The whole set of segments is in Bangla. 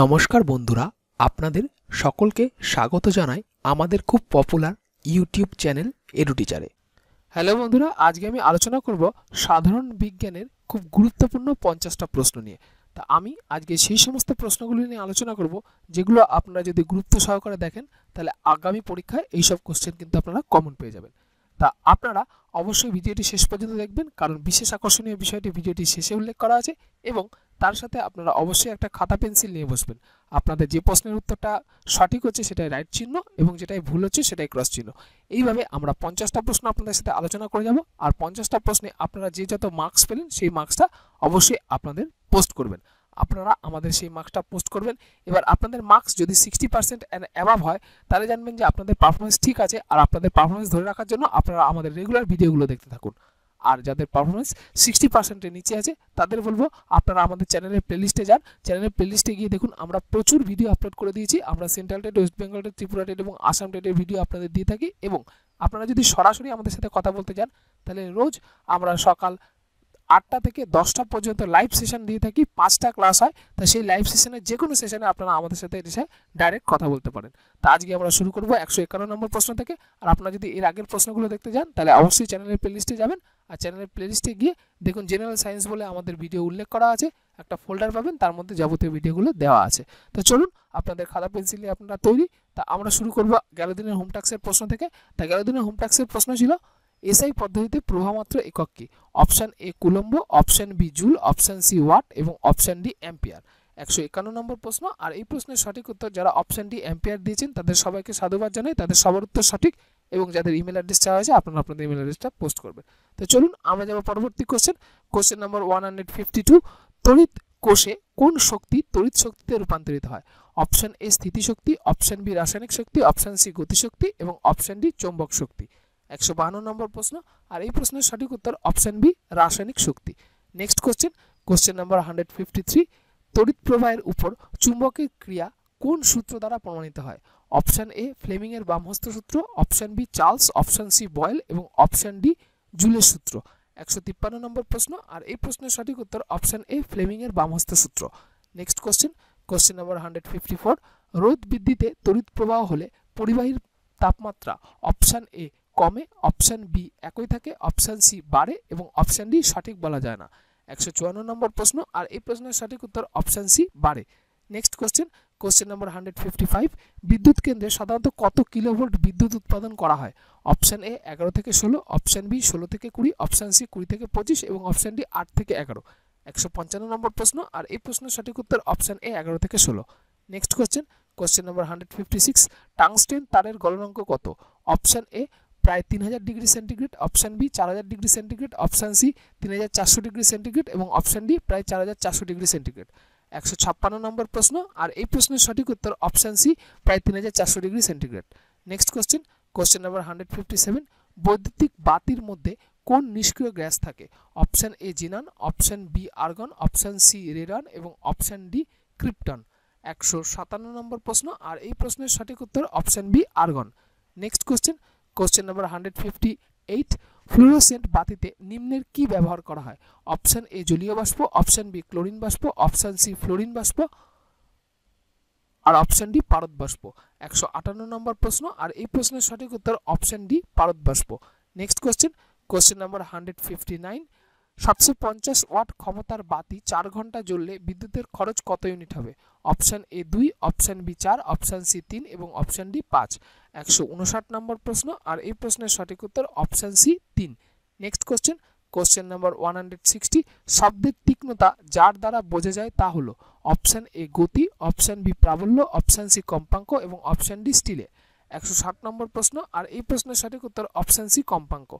নমস্কার বন্ধুরা আপনাদের সকলকে স্বাগত জানাই আমাদের খুব পপুলার ইউটিউব চ্যানেল এডুটিচারে হ্যালো বন্ধুরা আজকে আমি আলোচনা করব সাধারণ বিজ্ঞানের খুব গুরুত্বপূর্ণ পঞ্চাশটা প্রশ্ন নিয়ে তা আমি আজকে সেই সমস্ত প্রশ্নগুলি নিয়ে আলোচনা করব যেগুলো আপনারা যদি গুরুত্ব সহকারে দেখেন তাহলে আগামী পরীক্ষায় এইসব কোশ্চেন কিন্তু আপনারা কমন পেয়ে যাবেন তা আপনারা অবশ্যই ভিডিওটি শেষ পর্যন্ত দেখবেন কারণ বিশেষ আকর্ষণীয় বিষয়টি ভিডিওটি শেষে উল্লেখ করা আছে এবং তার সাথে আপনারা অবশ্যই একটা খাতা পেন্সিল নিয়ে বসবেন আপনাদের যে প্রশ্নের উত্তরটা সঠিক হচ্ছে সেটাই রাইট চিহ্ন এবং যেটাই ভুল হচ্ছে সেটাই ক্রস চিহ্ন এইভাবে আমরা পঞ্চাশটা প্রশ্ন আপনাদের সাথে আলোচনা করে যাব আর পঞ্চাশটা প্রশ্নে আপনারা যে যত মার্কস পেলেন সেই মার্কসটা অবশ্যই আপনাদের পোস্ট করবেন আপনারা আমাদের সেই মার্কসটা পোস্ট করবেন এবার আপনাদের মার্কস যদি সিক্সটি পার্সেন্ট অ্যান্ড অ্যাভাব হয় তাহলে জানবেন যে আপনাদের পারফরমেন্স ঠিক আছে আর আপনাদের পারফরমেন্স ধরে রাখার জন্য আপনারা আমাদের রেগুলার ভিডিওগুলো দেখতে থাকুন আর যাদের পারফরমেন্স সিক্সটি পার্সেন্টের নিচে আছে তাদের বলবো আপনারা আমাদের চ্যানেলের প্লেলিস্টে যান চ্যানেলের প্লেলিস্টে গিয়ে দেখুন আমরা প্রচুর ভিডিও আপলোড করে দিয়েছি আমরা central TET West Bengal TET Tripura TET এবং আসাম টেটের ভিডিও আপনাদের দিয়ে থাকি এবং আপনারা যদি সরাসরি আমাদের সাথে কথা বলতে চান তাহলে রোজ আমরা সকাল আটটা থেকে দশটা পর্যন্ত লাইভ সেশন দিয়ে থাকি পাঁচটা ক্লাস হয় তা সেই লাইভ সেশনের যে কোনো সেশনে আপনারা আমাদের সাথে এসে ডাইরেক্ট কথা বলতে পারেন তা আজকে আমরা শুরু করবো একশো একান্ন নম্বর প্রশ্ন থেকে আর আপনারা যদি এর আগের প্রশ্নগুলো দেখতে যান তাহলে অবশ্যই চ্যানেলের প্লেলিস্টে যাবেন আর চ্যানেলের প্লেলিস্টে গিয়ে দেখুন জেনারেল সায়েন্স বলে আমাদের ভিডিও উল্লেখ করা আছে একটা ফোল্ডার পাবেন তার মধ্যে যাবতীয় ভিডিওগুলো দেওয়া আছে তো চলুন আপনাদের খাতা পেন্সিল নিয়ে আপনারা তৈরি তা আমরা শুরু করবো গেল দিনের হোমটাক্সের প্রশ্ন থেকে তা গেল দিনের হোমটাক্সের প্রশ্ন ছিল এসআই পদ্ধতিতে প্রভামাত্র একক কি option A coulomb option B joule option C watt এবং অপশান ডি অ্যাম্পিয়ার একশো একান্ন নম্বর প্রশ্ন আর এই প্রশ্নের সঠিক উত্তর যারা অপশান ডি অ্যাম্পিয়ার দিয়েছেন তাদের সবাইকে সাধুবাদ জানাই তাদের সবার উত্তর সঠিক এবং যাদের ইমেল অ্যাড্রেস চাওয়া হয়েছে আপনারা আপনাদের ইমেল অ্যাড্রেসটা পোস্ট করবেন তো চলুন আমরা যাবো পরবর্তী কোশ্চেন কোশ্চেন নম্বর ওয়ান হান্ড্রেড ফিফটি টু তড়িৎ কোষে কোন শক্তি তড়িৎ শক্তিতে রূপান্তরিত হয় অপশান এ স্থিতিশক্তি অপশান বি রাসায়নিক শক্তি অপশান সি গতিশক্তি এবং অপশান ডি চৌম্বক শক্তি একশো বাহান্ন নম্বর প্রশ্ন আর এই প্রশ্নের সঠিক উত্তর অপশান বি রাসায়নিক শক্তি next question question number hundred fifty three তড়িৎ প্রবাহের উপর চুম্বকের ক্রিয়া কোন সূত্র দ্বারা প্রমাণিত হয় অপশান এ ফ্লেমিংয়ের বামহস্ত সূত্র option B Charles option C Boyle এবং অপশান ডি জুলের সূত্র একশো তিপ্পান্ন নম্বর প্রশ্ন আর এই প্রশ্নের সঠিক উত্তর অপশান এ ফ্লেমিংয়ের বামহস্ত সূত্র next question question number hundred fifty four রোদ বৃদ্ধিতে তড়িৎ প্রবাহ হলে পরিবাহীর তাপমাত্রা অপশান এ কমে অপশান বি একই থাকে অপশান সি বাড়ে এবং অপশান ডি সঠিক বলা যায় না একশো চুয়ান্ন নম্বর প্রশ্ন আর এই প্রশ্নের সঠিক উত্তর অপশান সি বাড়ে next question question number hundred fifty five বিদ্যুৎ কেন্দ্রে সাধারণত কত কিলোভোল্ট বিদ্যুৎ উৎপাদন করা হয় অপশান এ এগারো থেকে ষোলো অপশান বি ষোলো থেকে কুড়ি অপশান সি কুড়ি থেকে পঁচিশ এবং অপশান ডি আট থেকে এগারো একশো পঞ্চান্ন নম্বর প্রশ্ন আর এই প্রশ্নের সঠিক উত্তর অপশান এ এগারো থেকে ষোলো next question question number hundred fifty six tungsten তারের গলনাঙ্ক কত অপশান এ প্রায় তিন হাজার ডিগ্রি সেন্টিগ্রেড অপশান বি চার হাজার ডিগ্রি সেন্টিগ্রেড অপশান সি তিন হাজার চারশো ডিগ্রি সেন্টিগ্রেড এবং অপশান ডি প্রায় চার হাজার চারশো ডিগ্রি সেন্টিগ্রেড একশো ছাপ্পান্ন নম্বর প্রশ্ন আর এই প্রশ্নের সঠিক উত্তর অপশান সি প্রায় তিন হাজার চারশো degree centigrade next question question number hundred fifty seven বৈদ্যুতিক বাতির মধ্যে কোন নিষ্ক্রিয় গ্যাস থাকে option A xenon option B argon option C radon এবং অপশান ডি ক্রিপ্টন একশো সাতান্ন নম্বর প্রশ্ন আর এই প্রশ্নের সঠিক উত্তর option B argon next question question number hundred fifty eight fluorescent বাতিতে নিম্নের কি ব্যবহার করা হয় অপশান এ জলীয় বাষ্প অপশান বি ক্লোরিন বাষ্প অপশান সি ফ্লোরিন বাষ্প আর অপশান ডি পারদ বাষ্প একশো আটান্ন নম্বর প্রশ্ন আর এই প্রশ্নের সঠিক উত্তর অপশান ডি পারদ বাষ্প next question question number hundred fifty nine সাতশো পঞ্চাশ ওয়াট ক্ষমতার বাতি চার ঘন্টা জ্বললে বিদ্যুতের খরচ কত ইউনিট হবে অপশান এ দুই অপশান বি চার অপশান সি তিন এবং অপশান ডি পাঁচ একশো উনষাট নম্বর প্রশ্ন আর এই প্রশ্নের সঠিক উত্তর অপশান সি তিন next question question number one hundred sixty শব্দের তীক্ষ্ণতা যার দ্বারা বোঝা যায় তা হলো অপশান এ গতি অপশান বি প্রাবল্য অপশান সি কম্পাঙ্ক এবং অপশান ডি স্টিলে একশো ষাট নম্বর প্রশ্ন আর এই প্রশ্নের সঠিক উত্তর অপশান সি কম্পাঙ্ক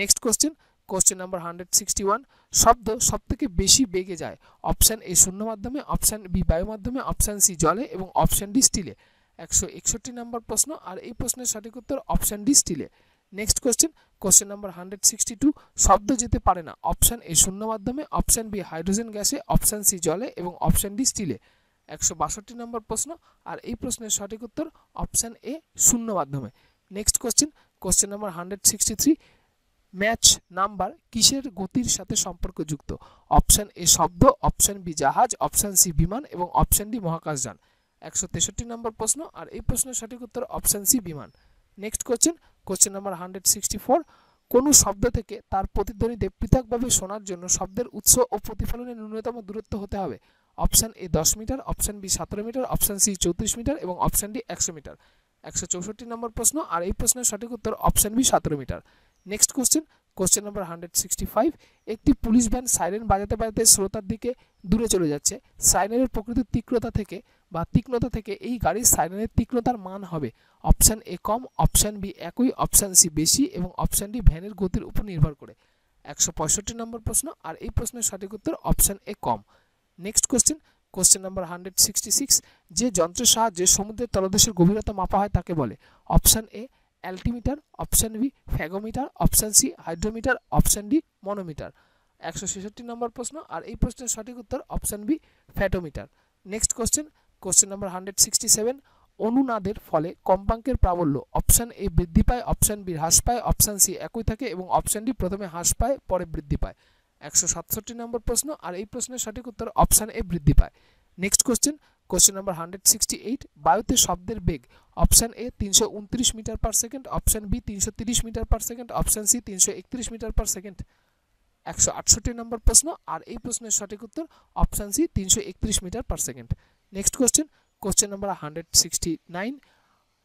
next question question number hundred sixty one শব্দ সব থেকে বেশি বেগে যায় অপশান এ শূন্য মাধ্যমে অপশান বি বায়ু মাধ্যমে অপশান সি জলে এবং অপশান ডি স্টিলে একশো একষট্টি নম্বর প্রশ্ন আর এই প্রশ্নের সঠিক উত্তর অপশান ডি স্টিলে next question question number hundred sixty two শব্দ যেতে পারে না অপশান এ শূন্য মাধ্যমে অপশান বি হাইড্রোজেন গ্যাসে অপশান সি জলে এবং অপশান ডি স্টিলে একশো বাষট্টি নম্বর প্রশ্ন আর এই প্রশ্নের সঠিক উত্তর অপশান এ শূন্য মাধ্যমে next question question number hundred sixty three Mach number কিসের গতির সাথে সম্পর্কযুক্ত অপশান এ শব্দ অপশন বি জাহাজ অপশন সি বিমান এবং অপশন ডি মহাকাশযান একশো তেষট্টি নম্বর প্রশ্ন আর এই প্রশ্নের সঠিক উত্তর অপশন সি বিমান next question question number hundred sixty four কোনো শব্দ থেকে তার প্রতিধ্বনিতে পৃথকভাবে শোনার জন্য শব্দের উৎস ও প্রতিফলনের ন্যূনতম দূরত্ব হতে হবে অপশান এ দশ মিটার অপশন বি সতেরো মিটার অপশন সি চৌত্রিশ মিটার এবং অপশন ডি একশো মিটার একশো চৌষট্টি নম্বর প্রশ্ন আর এই প্রশ্নের সঠিক উত্তর অপশন বি সতেরো metre next question question number hundred sixty five একটি পুলিশ ভ্যান সাইরেন বাজাতে বাজাতে শ্রোতার দিকে দূরে চলে যাচ্ছে সাইরেনের প্রকৃত তীক্ষ্ণতা থেকে বা তীক্ষ্ণতা থেকে এই গাড়ির সাইরেনের তীক্ষ্ণতার মান হবে অপশান এ কম অপশান বি একই অপশান সি বেশি এবং অপশান ডি ভ্যানের গতির উপর নির্ভর করে একশো পঁয়ষট্টি নম্বর প্রশ্ন আর এই প্রশ্নের সঠিক উত্তর অপশান এ কম next question question number hundred sixty six যে যন্ত্রের সাহায্যে সমুদ্রের তলদেশের গভীরতা মাপা হয় তাকে বলে option A altimeter option B fathometer option C hydrometer option D manometer একশো ছেষট্টি নম্বর প্রশ্ন আর এই প্রশ্নের সঠিক উত্তর option B fathometer next question question number hundred sixty seven অনুনাদের ফলে কম্পাঙ্কের প্রাবল্য অপশান এ বৃদ্ধি পায় অপশান বি হ্রাস পায় অপশান সি একই থাকে এবং অপশান ডি প্রথমে হ্রাস পায় পরে বৃদ্ধি পায় একশো সাতষট্টি নম্বর প্রশ্ন আর এই প্রশ্নের সঠিক উত্তর অপশান এ বৃদ্ধি পায় next question question number hundred sixty eight বায়ুতে শব্দের বেগ অপশান এ তিনশো উনত্রিশ metre per second option B তিনশো তিরিশ metre per second option C তিনশো একত্রিশ মিটার পার সেকেন্ড একশো আটষট্টি নম্বর প্রশ্ন আর এই প্রশ্নের সঠিক উত্তর অপশান সি তিনশো একত্রিশ metre per second next question question number hundred sixty nine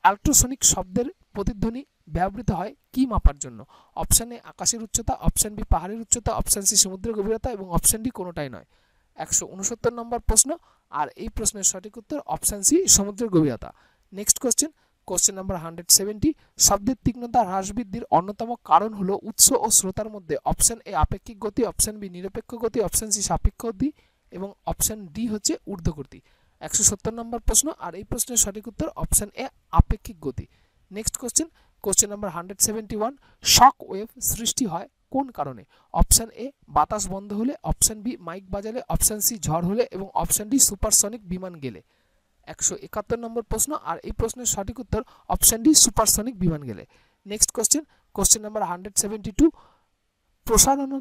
ultrasonic শব্দের প্রতিধ্বনি ব্যবহৃত হয় কি মাপার জন্য অপশান এ আকাশের উচ্চতা অপশান বি পাহাড়ের উচ্চতা অপশান সি সমুদ্রের গভীরতা এবং অপশান ডি কোনোটাই নয় একশো উনসত্তর নম্বর প্রশ্ন আর এই প্রশ্নের সঠিক উত্তর অপশান সি সমুদ্রের গভীরতা next question question number hundred seventy শব্দের তীক্ষ্ণতা হ্রাস বৃদ্ধির অন্যতম কারণ হলো উৎস ও শ্রোতার মধ্যে অপশান এ আপেক্ষিক গতি অপশান বি নিরপেক্ষ গতি অপশান সি সাপেক্ষ গতি এবং অপশান ডি হচ্ছে ঊর্ধ্বগতি একশো সত্তর নম্বর প্রশ্ন আর এই প্রশ্নের সঠিক উত্তর অপশান এ আপেক্ষিক গতি next question question number hundred seventy one shock wave সৃষ্টি হয় কোন কারণে অপশান এ বাতাস বন্ধ হলে অপশান বি মাইক বাজালে অপশান সি ঝড় হলে এবং অপশান ডি সুপারসনিক বিমান গেলে একশো একাত্তর নম্বর প্রশ্ন আর এই প্রশ্নের সঠিক উত্তর অপশান ডি সুপারসনিক বিমান গেলে next question question number hundred seventy two প্রসারণ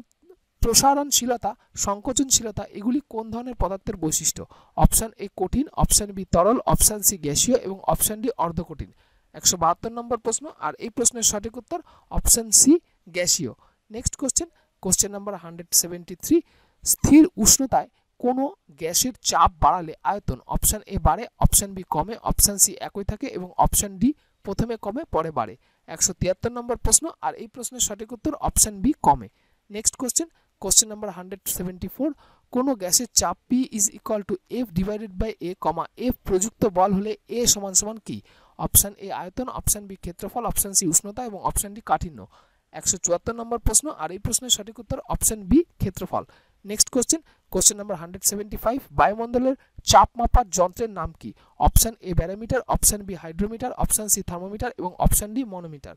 প্রসারণশীলতা সংকোচনশীলতা এগুলি কোন ধরনের পদার্থের বৈশিষ্ট্য অপশান এ কঠিন অপশান বি তরল অপশান সি গ্যাসীয় এবং অপশান ডি অর্ধকঠিন একশো বাহাত্তর নম্বর প্রশ্ন আর এই প্রশ্নের সঠিক উত্তর অপশান সি গ্যাসীয় next question question number hundred seventy three স্থির উষ্ণতায় কোনো গ্যাসের চাপ বাড়ালে আয়তন অপশান এ বাড়ে অপশান বি কমে অপশান সি একই থাকে এবং অপশান ডি প্রথমে কমে পরে বাড়ে একশো তিয়াত্তর নম্বর প্রশ্ন আর এই প্রশ্নের সঠিক উত্তর অপশান বি কমে next question question number hundred seventy four কোনো গ্যাসের চাপ P is equal to F divided by A comma F প্রযুক্ত বল হলে এ সমান সমান কি অপশান এ আয়তন অপশান বি ক্ষেত্রফল অপশান সি উষ্ণতা এবং অপশান ডি কাঠিন্য একশো চুয়াত্তর নম্বর প্রশ্ন আর এই প্রশ্নের সঠিক উত্তর অপশন বি ক্ষেত্রফল next question question number hundred seventy five বায়ুমণ্ডলের চাপ মাপার যন্ত্রের নাম কি option A barometer option B hydrometer option C thermometer এবং অপশন ডি মনোমিটার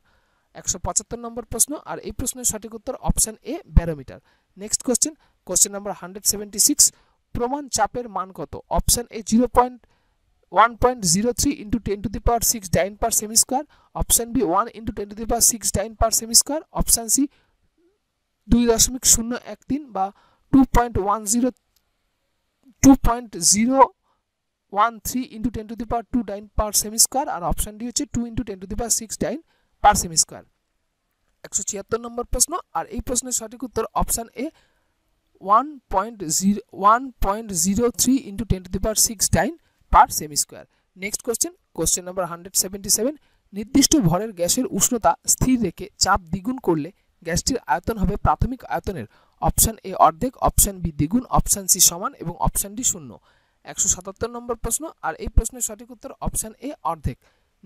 একশো পঁচাত্তর নম্বর প্রশ্ন আর এই প্রশ্নের সঠিক উত্তর option A barometer next question question number hundred seventy six প্রমাণ চাপের মান কত option A zero point 1.03 * 10 ^ 6 9 / cm ^ 2 option B 1 * 10 ^ 6 9 / cm ^ 2 option C 2.013 বা 2.10 2.013 * 10 ^ 2 9 / cm ^ 2 আর অপশন ডি হচ্ছে 2 * 10 ^ 6 9 / cm ^ 2 176 নম্বর প্রশ্ন আর এই প্রশ্নের সঠিক উত্তর অপশন এ 1.0 1.03 * 10 ^ 6 9 পার সেমি square next question question number hundred seventy seven নির্দিষ্ট ভরের গ্যাসের উষ্ণতা স্থির রেখে চাপ দ্বিগুণ করলে গ্যাসটির আয়তন হবে প্রাথমিক আয়তনের অপশান এ অর্ধেক অপশান বি দ্বিগুণ অপশান সি সমান এবং অপশান ডি শূন্য একশো সাতাত্তর নম্বর প্রশ্ন আর এই প্রশ্নের সঠিক উত্তর অপশান এ অর্ধেক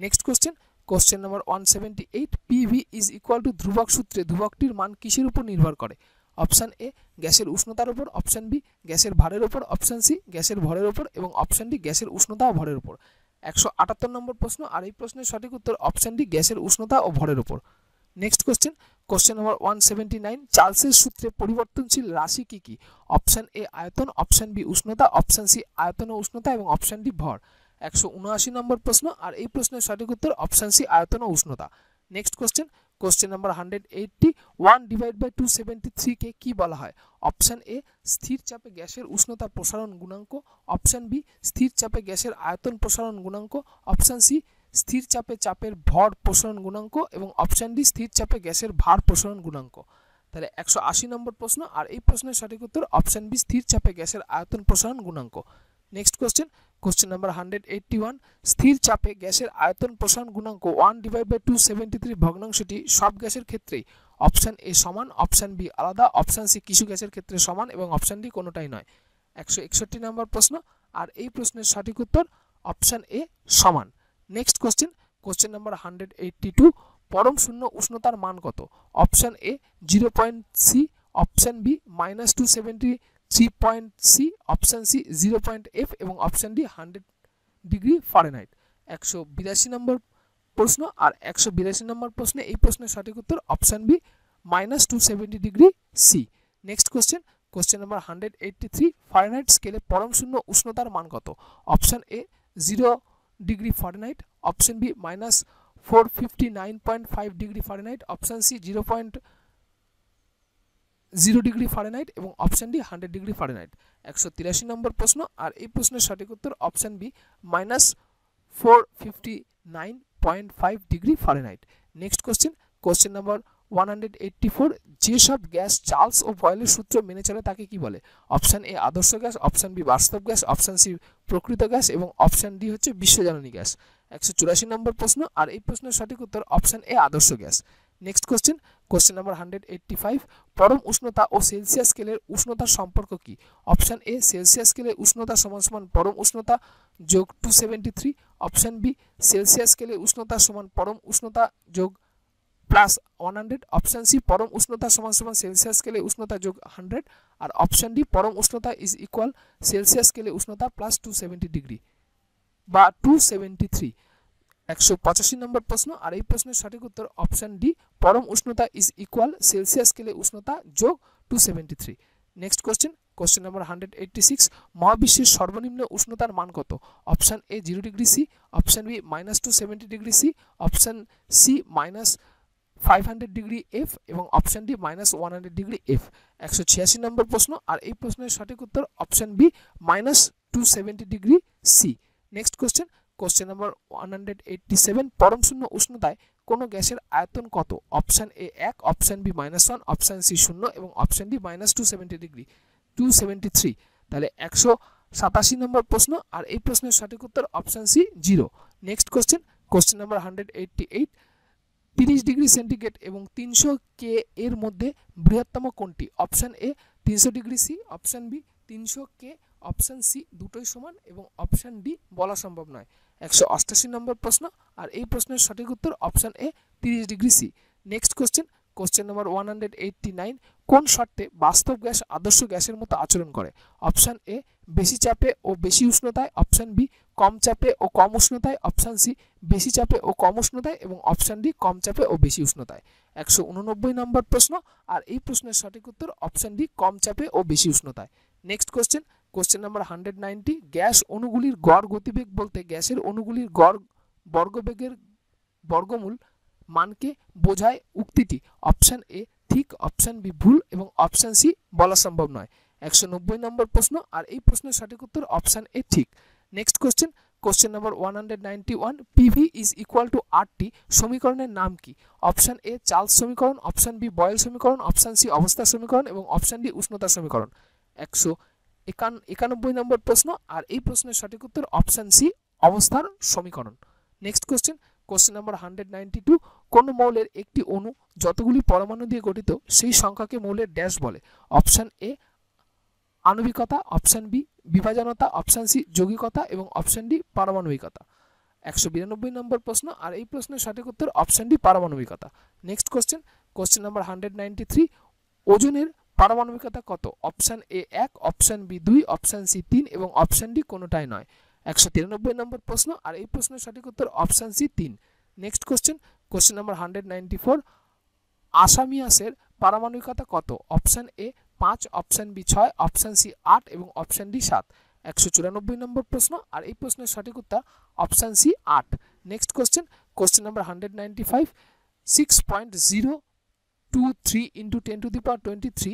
next question question number one seventy eight PV is equal to ধ্রুবক সূত্রে ধ্রুবকটির মান কিসের উপর নির্ভর করে অপশান এ গ্যাসের উষ্ণতার উপর অপশান বি গ্যাসের ভারের উপর অপশান সি গ্যাসের ভরের উপর এবং অপশান ডি গ্যাসের উষ্ণতা ও ভরের উপর একশো আটাত্তর নম্বর প্রশ্ন আর এই প্রশ্নের সঠিক উত্তর অপশান ডি গ্যাসের উষ্ণতা ও ভরের উপর নেক্সট কোশ্চেন কোশ্চেন নম্বর ওয়ান সেভেন্টি নাইন চার্লসের সূত্রে পরিবর্তনশীল রাশি কী কী অপশান এ আয়তন অপশান বি উষ্ণতা অপশান সি আয়তন ও উষ্ণতা এবং অপশান ডি ভর একশো উনআশি নম্বর প্রশ্ন আর এই প্রশ্নের সঠিক উত্তর অপশান সি আয়তন ও উষ্ণতা next question question number hundred eighty one divide by two seventy থ্রিকে কী বলা হয় অপশান এ স্থির চাপে গ্যাসের উষ্ণতা প্রসারণ গুণাঙ্ক অপশান বি স্থির চাপে গ্যাসের আয়তন প্রসারণ গুণাঙ্ক অপশান সি স্থির চাপে চাপের ভর প্রসারণ গুণাঙ্ক এবং অপশান ডি স্থির চাপে গ্যাসের ভার প্রসারণ গুণাঙ্ক তাহলে একশো আশি নম্বর প্রশ্ন আর এই প্রশ্নের সঠিক উত্তর অপশান বি স্থির চাপে গ্যাসের আয়তন প্রসারণ গুণাঙ্ক next question question number hundred eighty one স্থির চাপে গ্যাসের আয়তন প্রসারণ গুণাঙ্ক one divide by two seventy three ভগ্নাংশটি সব গ্যাসের ক্ষেত্রেই অপশান এ সমান অপশান বি আলাদা অপশান সি কিছু গ্যাসের ক্ষেত্রে সমান এবং অপশান ডি কোনোটাই নয় একশো একষট্টি নম্বর প্রশ্ন আর এই প্রশ্নের সঠিক উত্তর অপশান এ সমান next question question number hundred eighty two পরম শূন্য উষ্ণতার মান কত option A zero point C option B minus two seventy three point C option C zero point F এবং option D hundred degree Fahrenheit একশো বিরাশি নম্বর প্রশ্ন আর একশো বিরাশি নম্বর প্রশ্নে এই প্রশ্নের সঠিক উত্তর option B minus two seventy degree C next question question number hundred eighty three Fahrenheit স্কেলে পরম শূন্য উষ্ণতার মান কত option A zero degree Fahrenheit option B minus four fifty nine point five degree Fahrenheit option C zero point zero degree Fahrenheit এবং option D hundred degree Fahrenheit একশো তিরাশি নম্বর প্রশ্ন আর এই প্রশ্নের সঠিক উত্তর option B minus four fifty nine point five degree Fahrenheit next question question নম্বর ওয়ান হান্ড্রেড এইট্টি ফোর যেসব গ্যাস চার্লস ও বয়েলের সূত্র মেনে চলে তাকে কি বলে অপশান এ আদর্শ গ্যাস অপশান বি বাস্তব গ্যাস অপশান সি প্রকৃত গ্যাস এবং অপশান ডি হচ্ছে বিশ্বজননী গ্যাস একশো চুরাশি নম্বর প্রশ্ন আর এই প্রশ্নের সঠিক উত্তর অপশান এ আদর্শ gas next question question number hundred eighty five পরম উষ্ণতা ও সেলসিয়াস স্কেলের উষ্ণতার সম্পর্ক কি অপশান এ সেলসিয়াস স্কেলে উষ্ণতা সমান সমান পরম উষ্ণতা যোগ two seventy three option B Celsius স্কেলে উষ্ণতা সমান পরম উষ্ণতা যোগ plus one hundred option C পরম উষ্ণতা সমান সমান সেলসিয়াস স্কেলে উষ্ণতা যোগ হান্ড্রেড আর অপশান ডি পরম উষ্ণতা ইজ ইকুয়াল সেলসিয়াস স্কেলে উষ্ণতা প্লাস টু সেভেন্টি ডিগ্রি বা টু সেভেন্টি থ্রি একশো পঁচাশি নম্বর প্রশ্ন আর এই প্রশ্নের সঠিক উত্তর অপশান ডি পরম উষ্ণতা ইজ ইকুয়াল সেলসিয়াস স্কেলে উষ্ণতা যোগ two seventy three next question question number hundred eighty six মহাবিশ্বের সর্বনিম্ন উষ্ণতার মান কত option A zero degree C option B minus two seventy degree C option C minus five hundred degree F এবং option D minus one hundred degree F একশো ছিয়াশি নম্বর প্রশ্ন আর এই প্রশ্নের সঠিক উত্তর option B minus two seventy degree C next question question number one hundred eighty seven পরমশূন্য উষ্ণতায় কোনো গ্যাসের আয়তন কত অপশান এ এক option B minus one option C শূন্য এবং option D minus two seventy degree two seventy three তাহলে একশো সাতাশি নম্বর প্রশ্ন আর এই প্রশ্নের সঠিক উত্তর option C zero next question question number hundred eighty eight তিরিশ ডিগ্রি সেন্টিগ্রেড এবং তিনশো কে এর মধ্যে বৃহত্তম কোনটি অপশান এ তিনশো ডিগ্রি সি অপশান বি তিনশো কে অপশান সি দুটোই সমান এবং অপশান ডি বলা সম্ভব নয় একশো অষ্টাশি নম্বর প্রশ্ন আর এই প্রশ্নের সঠিক উত্তর অপশান এ তিরিশ degree C next question question নম্বর ওয়ান হান্ড্রেড এইটটি নাইন কোন শর্তে বাস্তব গ্যাস আদর্শ গ্যাসের মতো আচরণ করে অপশান এ বেশি চাপে ও বেশি উষ্ণতায় অপশান বি কম চাপে ও কম উষ্ণতায় অপশান সি বেশি চাপে ও কম উষ্ণতায় এবং অপশান ডি কম চাপে ও বেশি উষ্ণতায় একশো উননব্বই নম্বর প্রশ্ন আর এই প্রশ্নের সঠিক উত্তর অপশান ডি কম চাপে ও বেশি উষ্ণতায় next question question number hundred ninety gas অণুগুলির গড় গতিবেগ বলতে গ্যাসের অণুগুলির গড় বর্গবেগের বর্গমূল মানকে বোঝায় উক্তিটি অপশান এ ঠিক অপশান বি ভুল এবং অপশান সি বলা সম্ভব নয় একশো নব্বই নম্বর প্রশ্ন আর এই প্রশ্নের সঠিক উত্তর অপশান এ ঠিক next question question number one hundred ninety one PV is equal to RT সমীকরণের নাম কি অপশান এ চাল সমীকরণ অপশান বি বয়েল সমীকরণ অপশান সি অবস্থা সমীকরণ এবং অপশান ডি উষ্ণতা সমীকরণ একশো একান একানব্বই নম্বর প্রশ্ন আর এই প্রশ্নের সঠিক উত্তর অপশান সি অবস্থার সমীকরণ next question question number hundred ninety two কোনো মৌলের একটি অণু যতগুলি পরমাণু দিয়ে গঠিত সেই সংখ্যাকে মৌলের ড্যাশ বলে অপশান এ আণবিকতা অপশান বি বিভাজনতা অপশান সি যৌগিকতা এবং অপশান ডি পারমাণবিকতা একশো বিরানব্বই নম্বর প্রশ্ন আর এই প্রশ্নের সঠিক উত্তর অপশান ডি পারমাণবিকতা next question question number hundred ninety three ওজনের পারমাণবিকতা কত অপশান এ এক অপশান বি দুই অপশান সি তিন এবং অপশান ডি কোনোটাই নয় একশো তিরানব্বই নম্বর প্রশ্ন আর এই প্রশ্নের সঠিক উত্তর অপশান সি তিন next question question number hundred ninety four আসামিয়াসের পারমাণবিকতা কত অপশান এ পাঁচ অপশান বি ছয় অপশান সি আট এবং অপশান ডি সাত একশো চুরানব্বই নম্বর প্রশ্ন আর এই প্রশ্নের সঠিক উত্তর অপশান সি আট next question question number hundred ninety five six point zero two three into ten to the power twenty three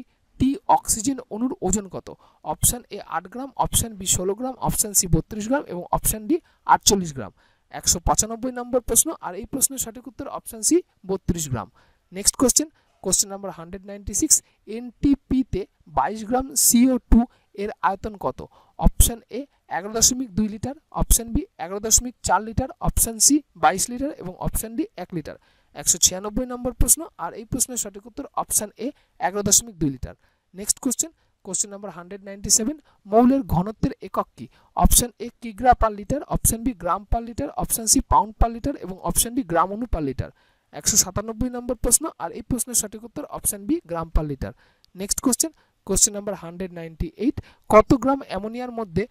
oxygen অণুর ওজন কত অপশান এ আট গ্রাম অপশান বি ষোলো গ্রাম অপশান সি বত্রিশ গ্রাম এবং অপশান ডি আটচল্লিশ গ্রাম একশো পঁচানব্বই নম্বর প্রশ্ন আর এই প্রশ্নের সঠিক উত্তর অপশান সি বত্রিশ gram next question question number hundred ninety six এনটিপিতে বাইশ গ্রাম সিও টু এর আয়তন কত অপশান এ এগারো দশমিক দুই লিটার অপশান বি এগারো দশমিক চার লিটার অপশান সি বাইশ লিটার এবং অপশান ডি এক লিটার একশো ছিয়ানব্বই নম্বর প্রশ্ন আর এই প্রশ্নের সঠিক উত্তর অপশান এ এগারো দশমিক দুই litre next question question number hundred ninety seven মৌলের ঘনত্বের একক কি অপশন এ কিগ্রা per litre option B gram per litre option C pound per litre এবং অপশন বি গ্রাম অনু পার লিটার একশো সাতানব্বই নম্বর প্রশ্ন আর এই প্রশ্নের সঠিক উত্তর option B gram per litre next question question number hundred ninety eight কত গ্রাম অ্যামোনিয়ার মধ্যে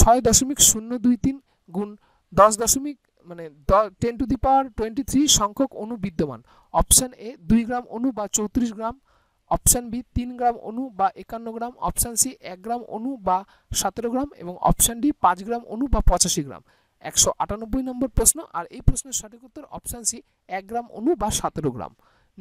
ছয় দশমিক শূন্য দুই তিন গুণ দশ দশমিক মানে ten to the power twenty three সংখ্যক অণু বিদ্যমান অপশান এ দুই গ্রাম অণু বা চৌত্রিশ গ্রাম অপশান বি তিন গ্রাম অণু বা একান্ন গ্রাম অপশান সি এক গ্রাম অণু বা সতেরো গ্রাম এবং অপশান ডি পাঁচ গ্রাম অণু বা পঁচাশি গ্রাম একশো আটানব্বই নম্বর প্রশ্ন আর এই প্রশ্নের সঠিক উত্তর অপশান সি এক গ্রাম অণু বা সতেরো gram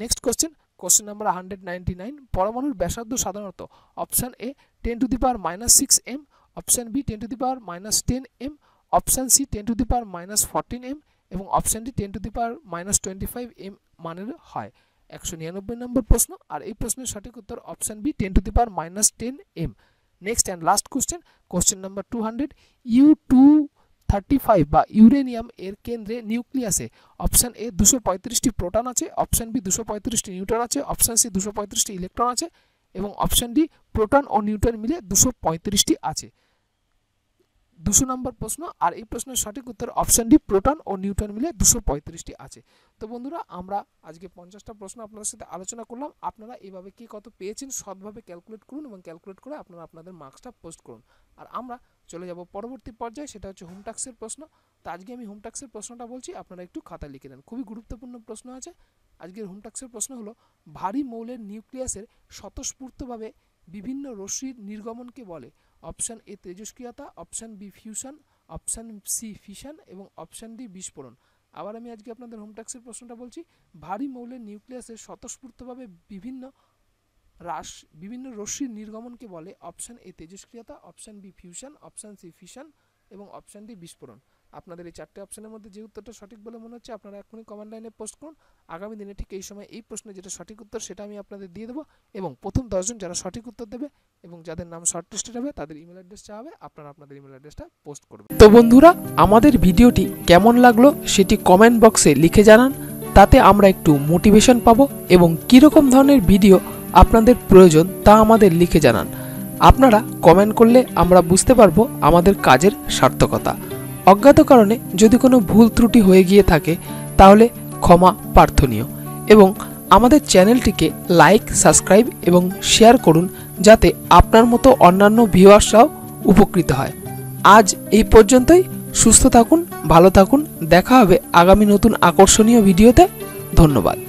next question question number hundred ninety nine পরমাণুর ব্যাসার্ধ সাধারণত option A ten to the power minus six M option B ten to the power minus ten M option C ten to the power minus fourteen M এবং option D ten to the power minus twenty five M মানের হয় একশো নিরানব্বই নম্বর প্রশ্ন আর এই প্রশ্নের সঠিক উত্তর option B ten to the power minus ten M next and last question question number two hundred U two thirty five বা ইউরেনিয়াম এর কেন্দ্রে নিউক্লিয়াসে অপশান এ দুশো পঁয়ত্রিশটি প্রোটন আছে অপশান বি দুশো পঁয়ত্রিশটি নিউটন আছে অপশান সি দুশো পঁয়ত্রিশটি ইলেকট্রন আছে এবং অপশান ডি প্রোটন ও নিউটন মিলে দুশো পঁয়ত্রিশটি আছে দুশো নম্বর প্রশ্ন আর এই প্রশ্নের সঠিক উত্তর অপশান ডি প্রোটন ও নিউটন মিলে দুশো পঁয়ত্রিশটি আছে তো বন্ধুরা আমরা আজকে পঞ্চাশটা প্রশ্ন আপনাদের সাথে আলোচনা করলাম আপনারা এভাবে কি কত পেয়েছেন সৎভাবে ক্যালকুলেট করুন এবং ক্যালকুলেট করে আপনারা আপনাদের মার্কসটা পোস্ট করুন আর আমরা চলে যাব পরবর্তী পর্যায়ে সেটা হচ্ছে হোমটাক্সের প্রশ্ন তো আজকে আমি হোমটাক্সের প্রশ্নটা বলছি আপনারা একটু খাতা লিখে নেন খুবই গুরুত্বপূর্ণ প্রশ্ন আছে আজকের হোমটাক্সের প্রশ্ন হলো ভারী মৌলের নিউক্লিয়াসের স্বতঃস্ফূর্তভাবে বিভিন্ন রশ্মির নির্গমনকে বলে অপশান এ তেজস্ক্রিয়তা option B fusion option C fission এবং অপশান ডি বিস্ফোরণ আবার আমি আজকে আপনাদের হোম ট্যাক্সের প্রশ্নটা বলছি ভারী মৌলের নিউক্লিয়াসের স্বতঃস্ফূর্তভাবে বিভিন্ন হ্রাস বিভিন্ন রশ্মির নির্গমনকে বলে অপশান এ তেজস্ক্রিয়তা option B fusion option C fission এবং অপশান ডি বিস্ফোরণ আপনাদের এই চারটে অপশানের মধ্যে যে উত্তরটা সঠিক বলে মনে হচ্ছে আপনারা এখনই কমেন্ট লাইনে পোস্ট করুন আগামী দিনে ঠিক এই সময় এই প্রশ্নে যেটা সঠিক উত্তর সেটা আমি আপনাদের দিয়ে দেবো এবং প্রথম দশজন যারা সঠিক উত্তর দেবে এবং যাদের নাম শর্টলিস্টেড হবে তাদের ইমেল অ্যাড্রেস চাওয়া হবে আপনারা আপনাদের ইমেল অ্যাড্রেসটা পোস্ট করবেন তো বন্ধুরা আমাদের ভিডিওটি কেমন লাগলো সেটি কমেন্ট বক্সে লিখে জানান তাতে আমরা একটু মোটিভেশন পাবো এবং কীরকম ধরনের ভিডিও আপনাদের প্রয়োজন তা আমাদের লিখে জানান আপনারা কমেন্ট করলে আমরা বুঝতে পারবো আমাদের কাজের সার্থকতা অজ্ঞাত কারণে যদি কোনো ভুল ত্রুটি হয়ে গিয়ে থাকে তাহলে ক্ষমা প্রার্থনীয় এবং আমাদের চ্যানেলটিকে লাইক সাবস্ক্রাইব এবং শেয়ার করুন যাতে আপনার মতো অন্যান্য ভিউয়ার্সরাও উপকৃত হয় আজ এই পর্যন্তই সুস্থ থাকুন ভালো থাকুন দেখা হবে আগামী নতুন আকর্ষণীয় ভিডিওতে ধন্যবাদ